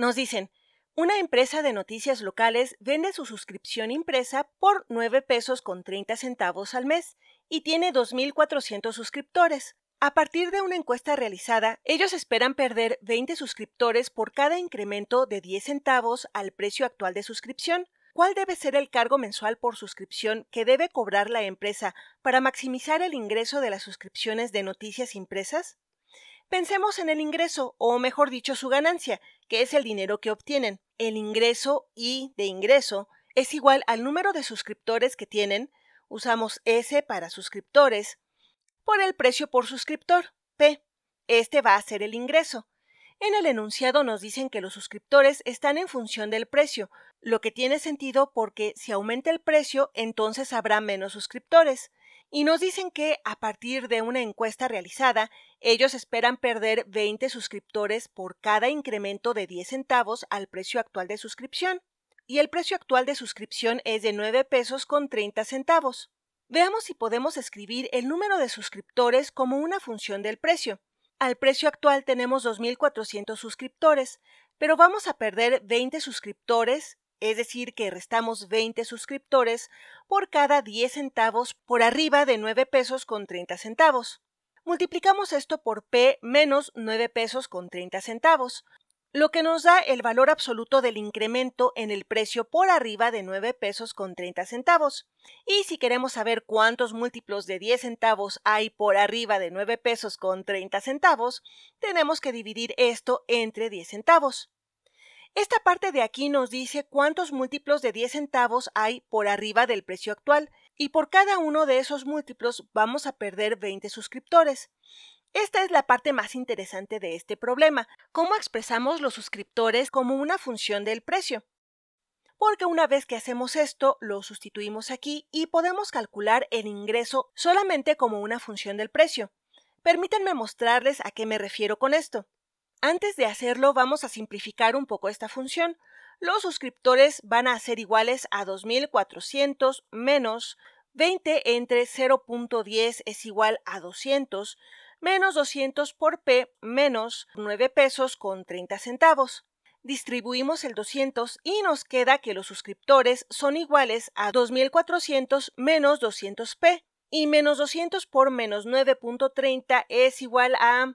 Nos dicen, una empresa de noticias locales vende su suscripción impresa por 9 pesos con 30 centavos al mes y tiene 2.400 suscriptores. A partir de una encuesta realizada, ellos esperan perder 20 suscriptores por cada incremento de 10 centavos al precio actual de suscripción. ¿Cuál debe ser el cargo mensual por suscripción que debe cobrar la empresa para maximizar el ingreso de las suscripciones de noticias impresas? Pensemos en el ingreso, o mejor dicho, su ganancia, que es el dinero que obtienen. El ingreso y de ingreso es igual al número de suscriptores que tienen, usamos S para suscriptores, por el precio por suscriptor, P. Este va a ser el ingreso. En el enunciado nos dicen que los suscriptores están en función del precio, lo que tiene sentido porque si aumenta el precio, entonces habrá menos suscriptores y nos dicen que a partir de una encuesta realizada, ellos esperan perder 20 suscriptores por cada incremento de 10 centavos al precio actual de suscripción. Y el precio actual de suscripción es de 9 pesos con 30 centavos. Veamos si podemos escribir el número de suscriptores como una función del precio. Al precio actual tenemos 2.400 suscriptores, pero vamos a perder 20 suscriptores es decir, que restamos 20 suscriptores por cada 10 centavos por arriba de 9 pesos con 30 centavos. Multiplicamos esto por P menos 9 pesos con 30 centavos, lo que nos da el valor absoluto del incremento en el precio por arriba de 9 pesos con 30 centavos. Y si queremos saber cuántos múltiplos de 10 centavos hay por arriba de 9 pesos con 30 centavos, tenemos que dividir esto entre 10 centavos. Esta parte de aquí nos dice cuántos múltiplos de 10 centavos hay por arriba del precio actual y por cada uno de esos múltiplos vamos a perder 20 suscriptores. Esta es la parte más interesante de este problema, cómo expresamos los suscriptores como una función del precio. Porque una vez que hacemos esto, lo sustituimos aquí y podemos calcular el ingreso solamente como una función del precio. Permítanme mostrarles a qué me refiero con esto. Antes de hacerlo, vamos a simplificar un poco esta función. Los suscriptores van a ser iguales a 2400 menos 20 entre 0.10 es igual a 200 menos 200 por P menos 9 pesos con 30 centavos. Distribuimos el 200 y nos queda que los suscriptores son iguales a 2400 menos 200P y menos 200 por menos 9.30 es igual a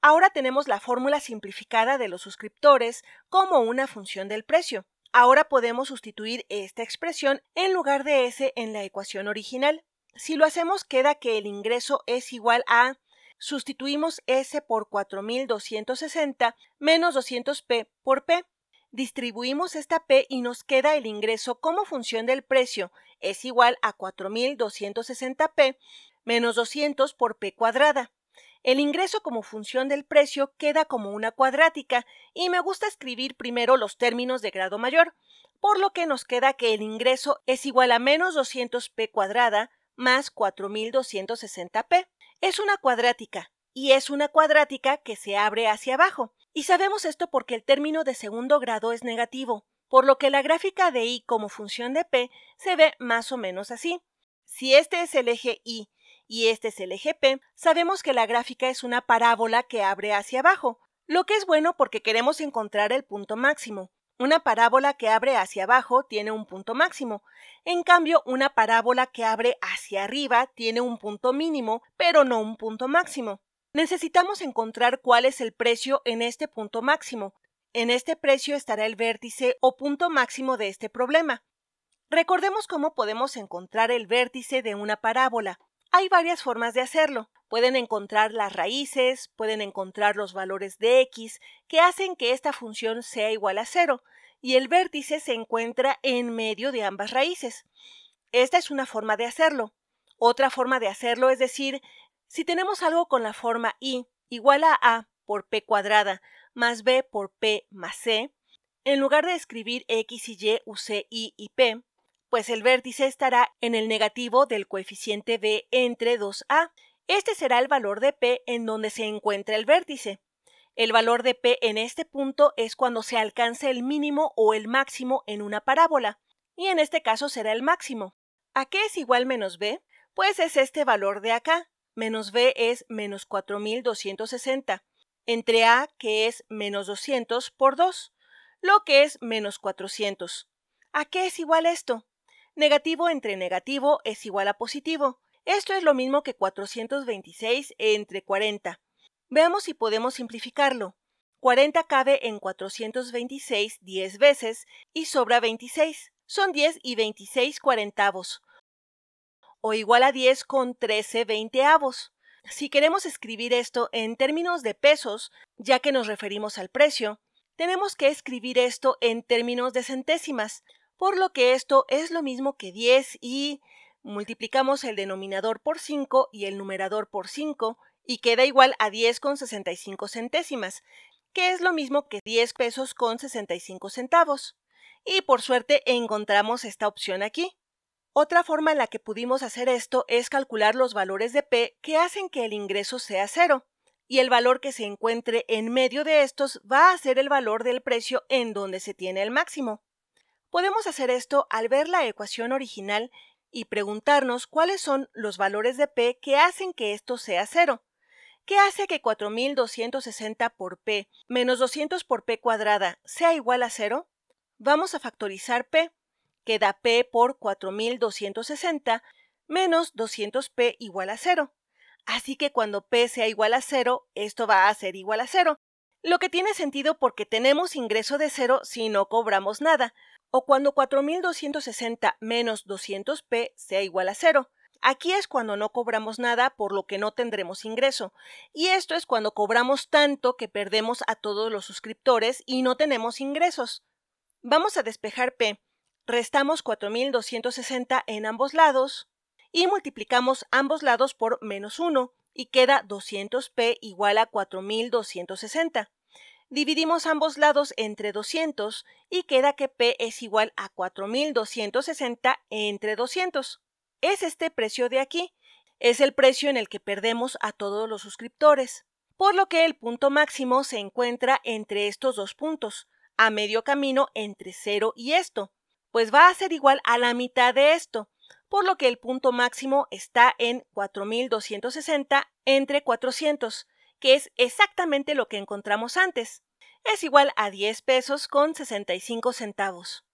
Ahora tenemos la fórmula simplificada de los suscriptores como una función del precio. Ahora podemos sustituir esta expresión en lugar de S en la ecuación original. Si lo hacemos queda que el ingreso es igual a sustituimos S por 4260 menos 200p por p. Distribuimos esta p y nos queda el ingreso como función del precio es igual a 4260p menos 200 por p cuadrada. El ingreso como función del precio queda como una cuadrática y me gusta escribir primero los términos de grado mayor, por lo que nos queda que el ingreso es igual a menos 200p cuadrada más 4260p. Es una cuadrática y es una cuadrática que se abre hacia abajo. Y sabemos esto porque el término de segundo grado es negativo, por lo que la gráfica de i como función de p se ve más o menos así. Si este es el eje i y este es el eje P, sabemos que la gráfica es una parábola que abre hacia abajo, lo que es bueno porque queremos encontrar el punto máximo. Una parábola que abre hacia abajo tiene un punto máximo. En cambio, una parábola que abre hacia arriba tiene un punto mínimo, pero no un punto máximo. Necesitamos encontrar cuál es el precio en este punto máximo. En este precio estará el vértice o punto máximo de este problema. Recordemos cómo podemos encontrar el vértice de una parábola. Hay varias formas de hacerlo. Pueden encontrar las raíces, pueden encontrar los valores de x que hacen que esta función sea igual a cero, y el vértice se encuentra en medio de ambas raíces. Esta es una forma de hacerlo. Otra forma de hacerlo es decir, si tenemos algo con la forma i igual a a por p cuadrada más b por p más c, en lugar de escribir x y y, u, c, i y p, pues el vértice estará en el negativo del coeficiente B entre 2A. Este será el valor de P en donde se encuentra el vértice. El valor de P en este punto es cuando se alcance el mínimo o el máximo en una parábola, y en este caso será el máximo. ¿A qué es igual menos B? Pues es este valor de acá. Menos B es menos 4260, entre A que es menos 200 por 2, lo que es menos 400. ¿A qué es igual esto? Negativo entre negativo es igual a positivo. Esto es lo mismo que 426 entre 40. Veamos si podemos simplificarlo. 40 cabe en 426 10 veces y sobra 26. Son 10 y 26 cuarentavos, o igual a 10 con 13 veinteavos. Si queremos escribir esto en términos de pesos, ya que nos referimos al precio, tenemos que escribir esto en términos de centésimas, por lo que esto es lo mismo que 10 y multiplicamos el denominador por 5 y el numerador por 5 y queda igual a 65 centésimas, que es lo mismo que 10 pesos con 65 centavos. Y por suerte encontramos esta opción aquí. Otra forma en la que pudimos hacer esto es calcular los valores de P que hacen que el ingreso sea cero, y el valor que se encuentre en medio de estos va a ser el valor del precio en donde se tiene el máximo. Podemos hacer esto al ver la ecuación original y preguntarnos cuáles son los valores de P que hacen que esto sea cero. ¿Qué hace que 4260 por P menos 200 por P cuadrada sea igual a cero? Vamos a factorizar P, que P por 4260 menos 200P igual a cero. Así que cuando P sea igual a cero, esto va a ser igual a cero. Lo que tiene sentido porque tenemos ingreso de cero si no cobramos nada, o cuando 4260 menos 200p sea igual a 0, Aquí es cuando no cobramos nada por lo que no tendremos ingreso. Y esto es cuando cobramos tanto que perdemos a todos los suscriptores y no tenemos ingresos. Vamos a despejar P. Restamos 4260 en ambos lados y multiplicamos ambos lados por menos 1 y queda 200P igual a 4260 dividimos ambos lados entre 200 y queda que P es igual a 4.260 entre 200. Es este precio de aquí. Es el precio en el que perdemos a todos los suscriptores. Por lo que el punto máximo se encuentra entre estos dos puntos, a medio camino entre 0 y esto, pues va a ser igual a la mitad de esto, por lo que el punto máximo está en 4.260 entre 400, que es exactamente lo que encontramos antes. Es igual a 10 pesos con 65 centavos.